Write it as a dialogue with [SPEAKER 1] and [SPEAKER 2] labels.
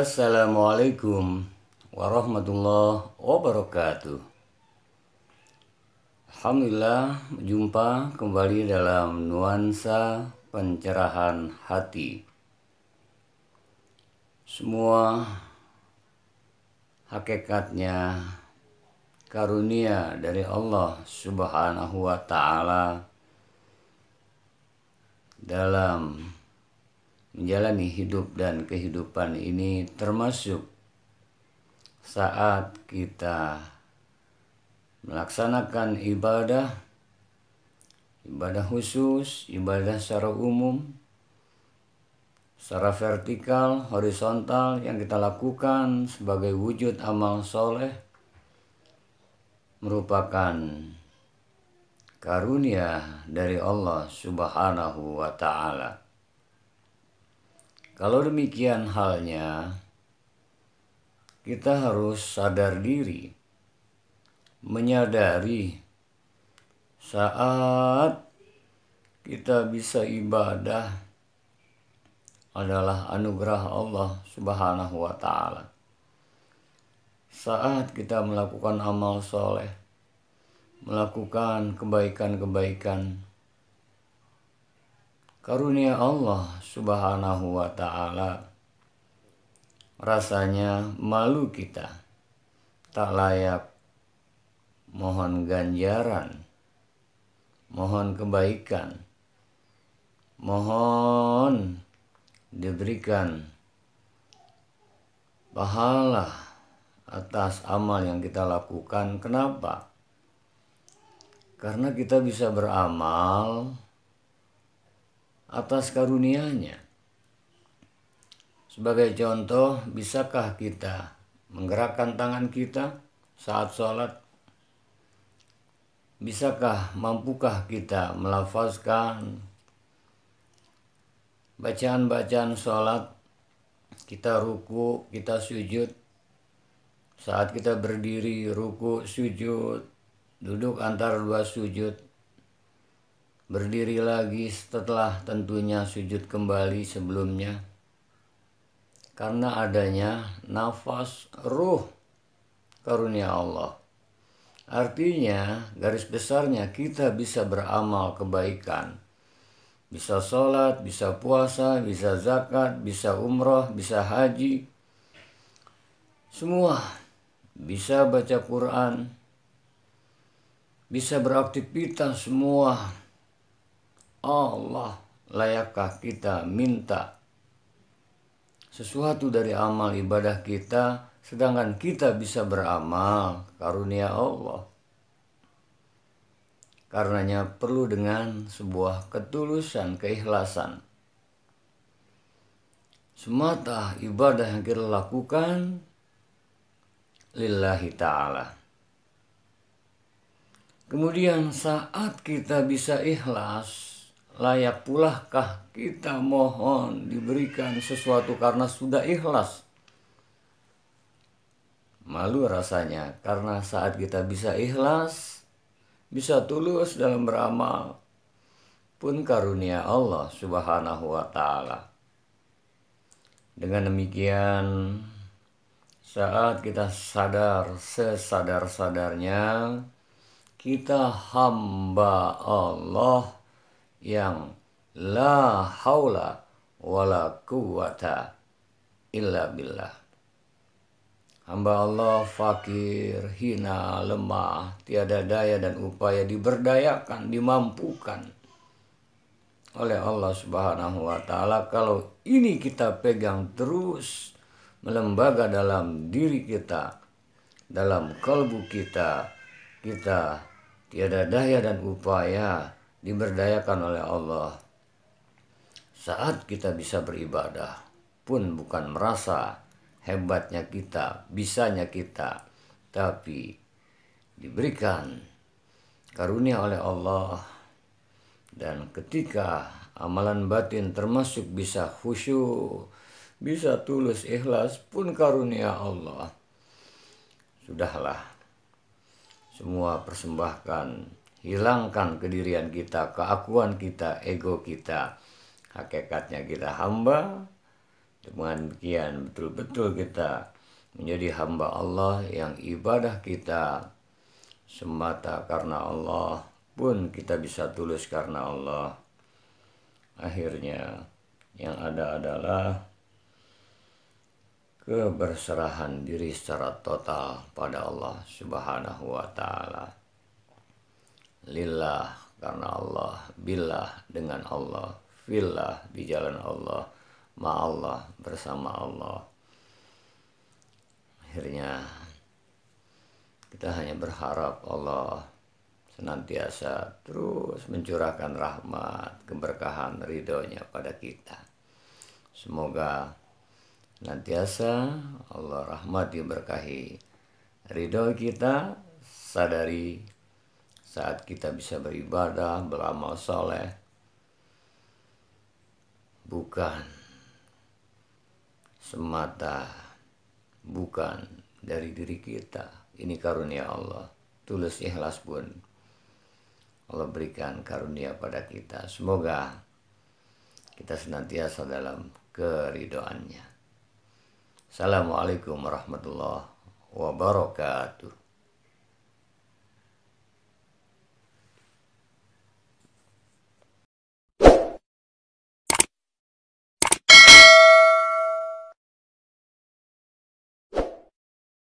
[SPEAKER 1] Assalamualaikum warahmatullahi wabarakatuh Alhamdulillah jumpa kembali dalam nuansa pencerahan hati Semua hakikatnya karunia dari Allah subhanahu wa ta'ala dalam menjalani hidup dan kehidupan ini termasuk saat kita melaksanakan ibadah ibadah khusus, ibadah secara umum secara vertikal, horizontal yang kita lakukan sebagai wujud amal soleh merupakan karunia dari Allah Subhanahu wa Ta'ala. Kalau demikian halnya, kita harus sadar diri, menyadari saat kita bisa ibadah adalah anugerah Allah Subhanahu wa Ta'ala. Saat kita melakukan amal soleh, melakukan kebaikan-kebaikan karunia Allah Subhanahu wa Ta'ala. Rasanya malu kita, tak layak mohon ganjaran, mohon kebaikan, mohon diberikan pahala atas amal yang kita lakukan. Kenapa? Karena kita bisa beramal atas karunia-Nya. Sebagai contoh, bisakah kita menggerakkan tangan kita saat sholat? Bisakah, mampukah kita melafazkan bacaan-bacaan sholat? Kita ruku, kita sujud. Saat kita berdiri, ruku, sujud, duduk antara dua sujud, Berdiri lagi setelah tentunya sujud kembali sebelumnya. Karena adanya nafas ruh karunia Allah. Artinya, garis besarnya kita bisa beramal kebaikan. Bisa sholat, bisa puasa, bisa zakat, bisa umroh, bisa haji. Semua bisa baca Quran, bisa beraktivitas semua Allah layakkah kita minta sesuatu dari amal ibadah kita sedangkan kita bisa beramal karunia Allah karenanya perlu dengan sebuah ketulusan keikhlasan semata ibadah yang kita lakukan lillahi ta'ala Kemudian saat kita bisa ikhlas layak pulahkah kita mohon diberikan sesuatu karena sudah ikhlas? Malu rasanya karena saat kita bisa ikhlas, bisa tulus dalam beramal, pun karunia Allah Subhanahu wa Ta'ala. Dengan demikian, saat kita sadar sesadar-sadarnya, kita hamba Allah yang la haula wala quwata illa billah. Hamba Allah fakir, hina, lemah, tiada daya dan upaya diberdayakan, dimampukan oleh Allah Subhanahu wa taala kalau ini kita pegang terus melembaga dalam diri kita, dalam kalbu kita, kita tiada daya dan upaya diberdayakan oleh Allah. Saat kita bisa beribadah pun bukan merasa hebatnya kita, bisanya kita, tapi diberikan karunia oleh Allah. Dan ketika amalan batin termasuk bisa khusyuk, bisa tulus ikhlas pun karunia Allah. Sudahlah, semua persembahkan hilangkan kedirian kita, keakuan kita, ego kita. Hakikatnya kita hamba, dengan demikian betul-betul kita menjadi hamba Allah yang ibadah kita semata karena Allah pun kita bisa tulus karena Allah. Akhirnya yang ada adalah keberserahan diri secara total pada Allah Subhanahu wa taala lillah karena Allah, billah dengan Allah, fillah di jalan Allah, ma Allah bersama Allah. Akhirnya kita hanya berharap Allah senantiasa terus mencurahkan rahmat, keberkahan, ridhonya pada kita. Semoga senantiasa Allah rahmati berkahi ridho kita sadari saat kita bisa beribadah, beramal soleh, bukan semata, bukan dari diri kita. Ini karunia Allah. Tulus ikhlas pun Allah berikan karunia pada kita. Semoga kita senantiasa dalam keridoannya. Assalamualaikum warahmatullahi wabarakatuh.